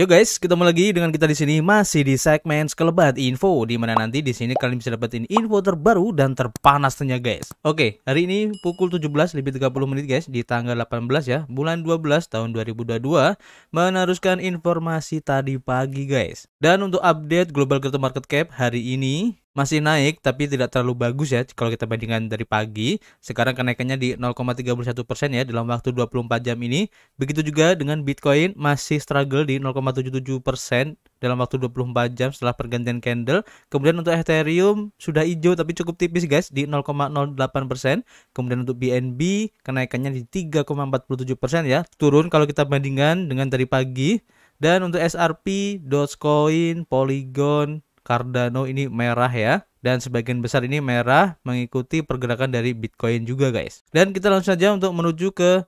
Yo guys, ketemu lagi dengan kita di sini masih di segmen sekelebat info di mana nanti di sini kalian bisa dapetin info terbaru dan terpanasnya guys. Oke, hari ini pukul 17 lebih 30 menit guys di tanggal 18 ya, bulan 12 tahun 2022 meneruskan informasi tadi pagi guys. Dan untuk update global crypto market cap hari ini masih naik tapi tidak terlalu bagus ya kalau kita bandingkan dari pagi. Sekarang kenaikannya di 0,31% ya dalam waktu 24 jam ini. Begitu juga dengan Bitcoin masih struggle di 0,77% dalam waktu 24 jam setelah pergantian candle. Kemudian untuk Ethereum sudah hijau tapi cukup tipis guys di 0,08%. Kemudian untuk BNB kenaikannya di 3,47% ya. Turun kalau kita bandingkan dengan dari pagi. Dan untuk SRP, Dogecoin, Polygon, Cardano ini merah ya dan sebagian besar ini merah mengikuti pergerakan dari Bitcoin juga guys. Dan kita langsung saja untuk menuju ke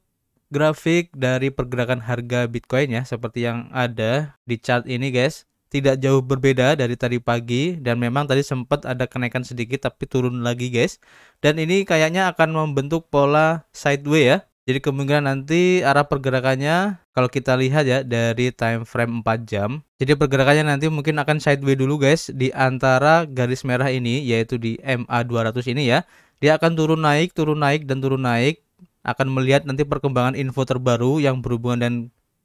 grafik dari pergerakan harga Bitcoin ya seperti yang ada di chart ini guys. Tidak jauh berbeda dari tadi pagi dan memang tadi sempat ada kenaikan sedikit tapi turun lagi guys. Dan ini kayaknya akan membentuk pola sideways ya jadi kemungkinan nanti arah pergerakannya kalau kita lihat ya dari time frame 4 jam. Jadi pergerakannya nanti mungkin akan sideways dulu guys di antara garis merah ini yaitu di MA 200 ini ya. Dia akan turun naik, turun naik dan turun naik akan melihat nanti perkembangan info terbaru yang berhubungan dengan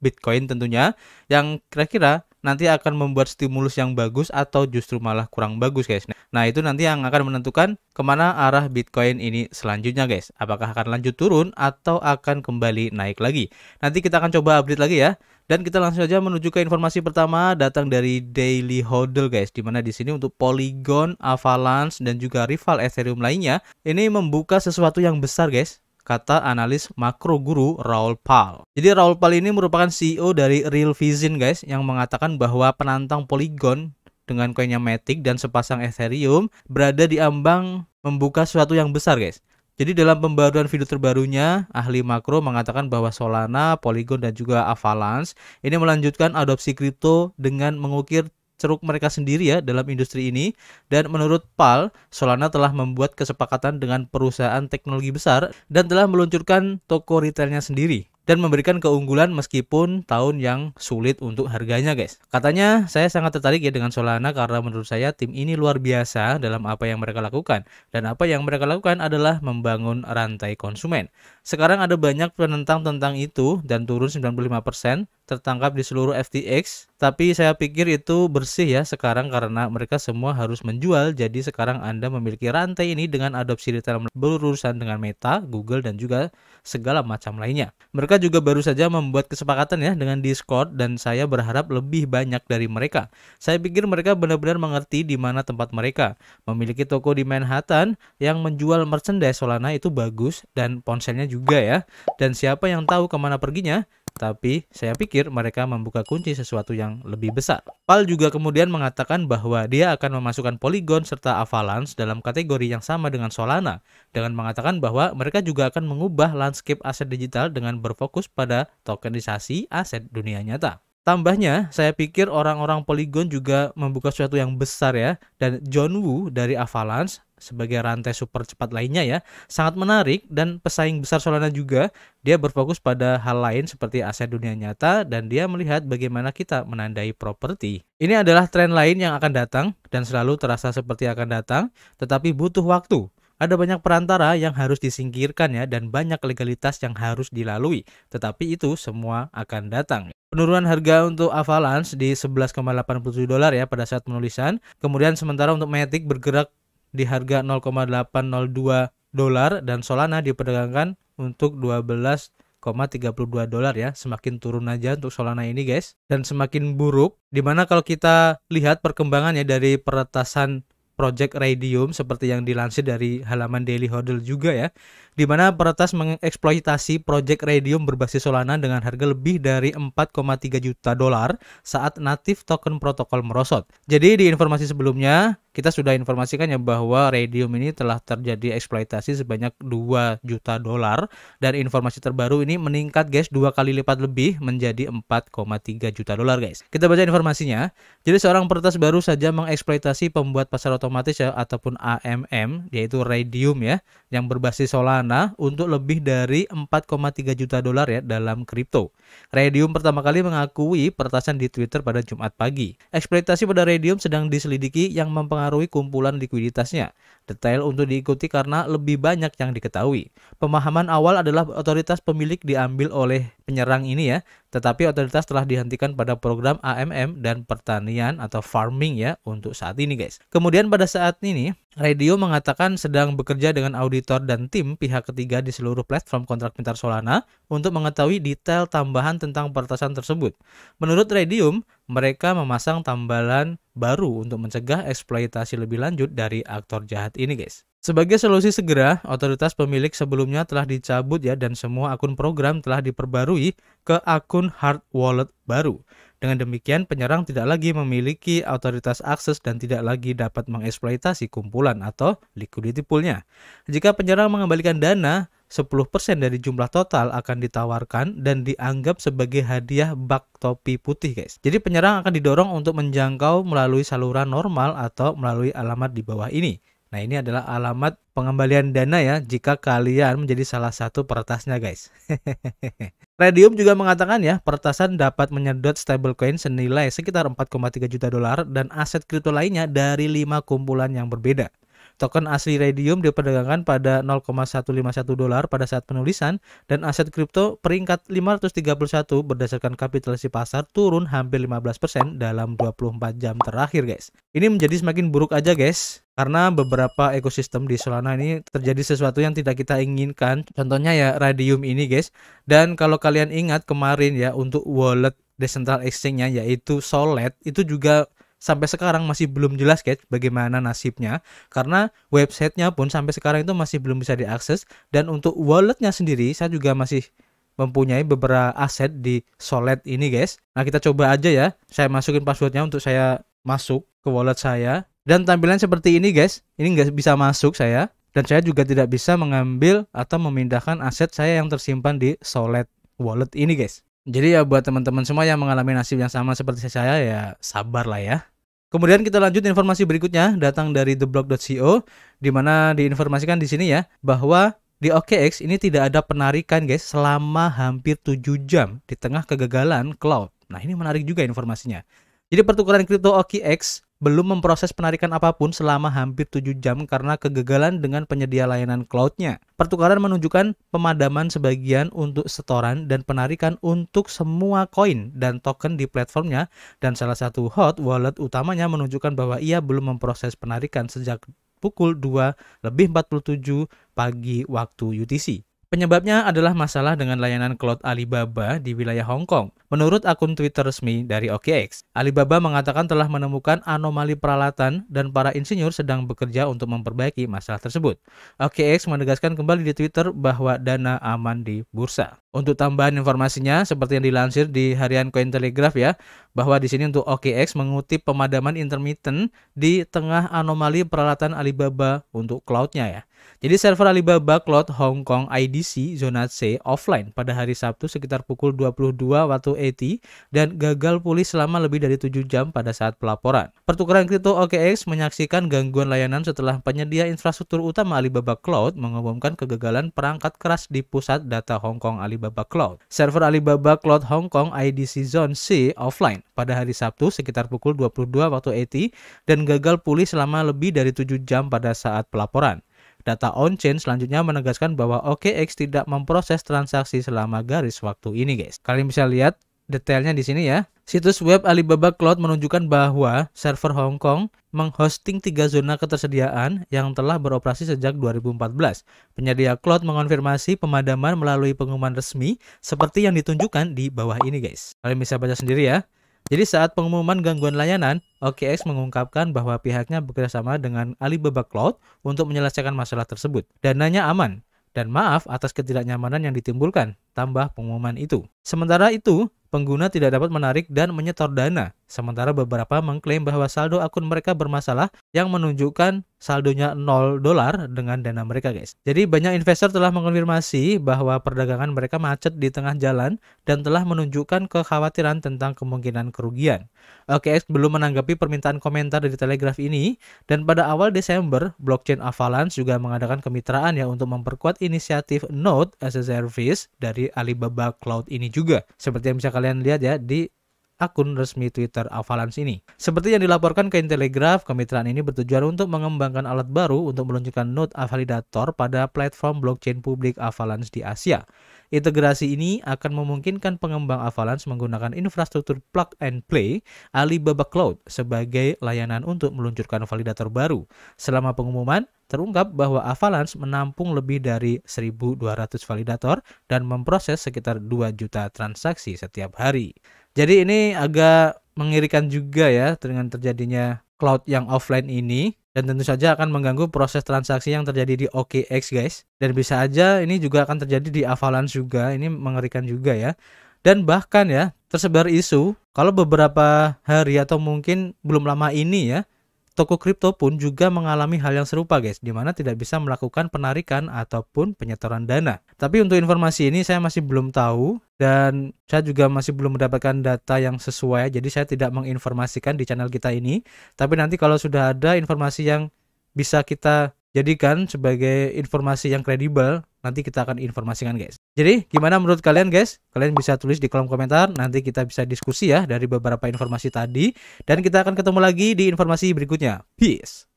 Bitcoin tentunya yang kira-kira nanti akan membuat stimulus yang bagus atau justru malah kurang bagus guys. Nah itu nanti yang akan menentukan kemana arah Bitcoin ini selanjutnya guys. Apakah akan lanjut turun atau akan kembali naik lagi. Nanti kita akan coba update lagi ya. Dan kita langsung saja menuju ke informasi pertama datang dari Daily Hodl guys dimana di sini untuk Polygon, Avalanche dan juga rival Ethereum lainnya ini membuka sesuatu yang besar guys kata analis makro guru Raul Pal. Jadi Raul Pal ini merupakan CEO dari Real Vision guys yang mengatakan bahwa penantang Polygon dengan koinnya Matic dan sepasang Ethereum berada di ambang membuka sesuatu yang besar guys. Jadi dalam pembaruan video terbarunya, ahli makro mengatakan bahwa Solana, Polygon, dan juga Avalanche ini melanjutkan adopsi kripto dengan mengukir ceruk mereka sendiri ya dalam industri ini dan menurut Pal, Solana telah membuat kesepakatan dengan perusahaan teknologi besar dan telah meluncurkan toko retailnya sendiri dan memberikan keunggulan meskipun tahun yang sulit untuk harganya guys. Katanya saya sangat tertarik ya dengan Solana karena menurut saya tim ini luar biasa dalam apa yang mereka lakukan dan apa yang mereka lakukan adalah membangun rantai konsumen. Sekarang ada banyak penentang tentang itu dan turun 95% tertangkap di seluruh FTX. Tapi saya pikir itu bersih ya sekarang karena mereka semua harus menjual. Jadi sekarang Anda memiliki rantai ini dengan adopsi retail berurusan dengan Meta, Google, dan juga segala macam lainnya. Mereka juga baru saja membuat kesepakatan ya dengan Discord dan saya berharap lebih banyak dari mereka. Saya pikir mereka benar-benar mengerti di mana tempat mereka. Memiliki toko di Manhattan yang menjual merchandise Solana itu bagus dan ponselnya juga ya. Dan siapa yang tahu kemana perginya? Tapi saya pikir mereka membuka kunci sesuatu yang lebih besar. Pal juga kemudian mengatakan bahwa dia akan memasukkan Polygon serta Avalanche dalam kategori yang sama dengan Solana dengan mengatakan bahwa mereka juga akan mengubah landscape aset digital dengan berfokus pada tokenisasi aset dunia nyata. Tambahnya, saya pikir orang-orang Polygon juga membuka sesuatu yang besar ya. Dan John Wu dari Avalanche sebagai rantai super cepat lainnya ya, sangat menarik dan pesaing besar Solana juga, dia berfokus pada hal lain seperti aset dunia nyata dan dia melihat bagaimana kita menandai properti. Ini adalah tren lain yang akan datang dan selalu terasa seperti akan datang, tetapi butuh waktu. Ada banyak perantara yang harus disingkirkan ya dan banyak legalitas yang harus dilalui, tetapi itu semua akan datang. Penurunan harga untuk Avalanche di 11,87 dolar ya pada saat penulisan. Kemudian sementara untuk Matic bergerak di harga 0,802 dolar dan Solana diperdagangkan untuk 12,32 dolar ya. Semakin turun aja untuk Solana ini guys dan semakin buruk dimana kalau kita lihat perkembangannya dari peretasan Project Radium seperti yang dilansir dari halaman Daily Hodl juga ya Dimana peretas mengeksploitasi Project Radium berbasis Solana dengan harga lebih dari 4,3 juta dolar saat native token protokol merosot. Jadi di informasi sebelumnya kita sudah informasikan ya bahwa radium ini telah terjadi eksploitasi sebanyak 2 juta dolar dan informasi terbaru ini meningkat guys dua kali lipat lebih menjadi 4,3 juta dolar guys. Kita baca informasinya. Jadi seorang peretas baru saja mengeksploitasi pembuat pasar otomatis ya ataupun AMM yaitu radium ya yang berbasis Solana untuk lebih dari 4,3 juta dolar ya dalam kripto. Radium pertama kali mengakui peretasan di Twitter pada Jumat pagi. Eksploitasi pada radium sedang diselidiki yang mempengaruhi mempengaruhi kumpulan likuiditasnya. Detail untuk diikuti karena lebih banyak yang diketahui. Pemahaman awal adalah otoritas pemilik diambil oleh penyerang ini ya, tetapi otoritas telah dihentikan pada program AMM dan pertanian atau farming ya untuk saat ini guys. Kemudian pada saat ini Radio mengatakan sedang bekerja dengan auditor dan tim pihak ketiga di seluruh platform kontrak pintar Solana untuk mengetahui detail tambahan tentang pertasan tersebut. Menurut Radium, mereka memasang tambalan baru untuk mencegah eksploitasi lebih lanjut dari aktor jahat ini guys. Sebagai solusi segera, otoritas pemilik sebelumnya telah dicabut ya dan semua akun program telah diperbarui ke akun hard wallet baru. Dengan demikian, penyerang tidak lagi memiliki otoritas akses dan tidak lagi dapat mengeksploitasi kumpulan atau liquidity poolnya. Jika penyerang mengembalikan dana, 10% dari jumlah total akan ditawarkan dan dianggap sebagai hadiah bak topi putih guys. Jadi penyerang akan didorong untuk menjangkau melalui saluran normal atau melalui alamat di bawah ini. Nah ini adalah alamat pengembalian dana ya jika kalian menjadi salah satu peretasnya guys. Radium juga mengatakan ya peretasan dapat menyedot stablecoin senilai sekitar 4,3 juta dolar dan aset kripto lainnya dari lima kumpulan yang berbeda. Token asli Radium diperdagangkan pada 0,151 dolar pada saat penulisan dan aset kripto peringkat 531 berdasarkan kapitalisasi pasar turun hampir 15% dalam 24 jam terakhir guys. Ini menjadi semakin buruk aja guys karena beberapa ekosistem di Solana ini terjadi sesuatu yang tidak kita inginkan. Contohnya ya Radium ini guys. Dan kalau kalian ingat kemarin ya untuk wallet decentral exchange-nya yaitu Solet itu juga sampai sekarang masih belum jelas guys bagaimana nasibnya karena websitenya pun sampai sekarang itu masih belum bisa diakses dan untuk walletnya sendiri saya juga masih mempunyai beberapa aset di Solet ini guys. Nah kita coba aja ya, saya masukin passwordnya untuk saya masuk ke wallet saya dan tampilan seperti ini guys, ini nggak bisa masuk saya dan saya juga tidak bisa mengambil atau memindahkan aset saya yang tersimpan di Solet wallet ini guys. Jadi ya buat teman-teman semua yang mengalami nasib yang sama seperti saya ya sabar lah ya. Kemudian kita lanjut informasi berikutnya datang dari theblog.co di mana diinformasikan di sini ya bahwa di OKX ini tidak ada penarikan guys selama hampir 7 jam di tengah kegagalan cloud. Nah, ini menarik juga informasinya. Jadi pertukaran kripto OKX belum memproses penarikan apapun selama hampir 7 jam karena kegagalan dengan penyedia layanan cloudnya. Pertukaran menunjukkan pemadaman sebagian untuk setoran dan penarikan untuk semua koin dan token di platformnya dan salah satu hot wallet utamanya menunjukkan bahwa ia belum memproses penarikan sejak pukul 2 lebih 47 pagi waktu UTC. Penyebabnya adalah masalah dengan layanan cloud Alibaba di wilayah Hong Kong. Menurut akun Twitter resmi dari OKX, Alibaba mengatakan telah menemukan anomali peralatan dan para insinyur sedang bekerja untuk memperbaiki masalah tersebut. OKX menegaskan kembali di Twitter bahwa dana aman di bursa. Untuk tambahan informasinya, seperti yang dilansir di harian Cointelegraph ya, bahwa di sini untuk OKX mengutip pemadaman intermittent di tengah anomali peralatan Alibaba untuk cloudnya ya. Jadi server Alibaba Cloud Hong Kong IDC zona C offline pada hari Sabtu sekitar pukul 22 waktu ET dan gagal pulih selama lebih dari 7 jam pada saat pelaporan. Pertukaran kripto OKX menyaksikan gangguan layanan setelah penyedia infrastruktur utama Alibaba Cloud mengumumkan kegagalan perangkat keras di pusat data Hong Kong Alibaba Cloud. Server Alibaba Cloud Hong Kong IDC Zone C offline pada hari Sabtu sekitar pukul 22 waktu ET dan gagal pulih selama lebih dari 7 jam pada saat pelaporan data on-chain selanjutnya menegaskan bahwa OKX tidak memproses transaksi selama garis waktu ini guys. Kalian bisa lihat detailnya di sini ya. Situs web Alibaba Cloud menunjukkan bahwa server Hong Kong menghosting tiga zona ketersediaan yang telah beroperasi sejak 2014. Penyedia cloud mengonfirmasi pemadaman melalui pengumuman resmi seperti yang ditunjukkan di bawah ini guys. Kalian bisa baca sendiri ya. Jadi saat pengumuman gangguan layanan, OKX mengungkapkan bahwa pihaknya bekerjasama dengan Alibaba Cloud untuk menyelesaikan masalah tersebut. Dananya aman, dan maaf atas ketidaknyamanan yang ditimbulkan, tambah pengumuman itu. Sementara itu, pengguna tidak dapat menarik dan menyetor dana Sementara beberapa mengklaim bahwa saldo akun mereka bermasalah yang menunjukkan saldonya 0 dolar dengan dana mereka guys. Jadi banyak investor telah mengonfirmasi bahwa perdagangan mereka macet di tengah jalan dan telah menunjukkan kekhawatiran tentang kemungkinan kerugian. OKX belum menanggapi permintaan komentar dari Telegraph ini dan pada awal Desember, blockchain Avalanche juga mengadakan kemitraan ya untuk memperkuat inisiatif Node as a Service dari Alibaba Cloud ini juga. Seperti yang bisa kalian lihat ya di akun resmi Twitter Avalanche ini. Seperti yang dilaporkan ke Intelegraph, kemitraan ini bertujuan untuk mengembangkan alat baru untuk meluncurkan node validator pada platform blockchain publik Avalanche di Asia. Integrasi ini akan memungkinkan pengembang Avalanche menggunakan infrastruktur plug and play Alibaba Cloud sebagai layanan untuk meluncurkan validator baru. Selama pengumuman, terungkap bahwa Avalanche menampung lebih dari 1.200 validator dan memproses sekitar 2 juta transaksi setiap hari. Jadi ini agak mengirikan juga ya dengan terjadinya cloud yang offline ini dan tentu saja akan mengganggu proses transaksi yang terjadi di OKX guys dan bisa aja ini juga akan terjadi di Avalanche juga ini mengerikan juga ya dan bahkan ya tersebar isu kalau beberapa hari atau mungkin belum lama ini ya Toko kripto pun juga mengalami hal yang serupa guys, di mana tidak bisa melakukan penarikan ataupun penyetoran dana. Tapi untuk informasi ini saya masih belum tahu dan saya juga masih belum mendapatkan data yang sesuai, jadi saya tidak menginformasikan di channel kita ini. Tapi nanti kalau sudah ada informasi yang bisa kita jadikan sebagai informasi yang kredibel nanti kita akan informasikan guys jadi gimana menurut kalian guys kalian bisa tulis di kolom komentar nanti kita bisa diskusi ya dari beberapa informasi tadi dan kita akan ketemu lagi di informasi berikutnya peace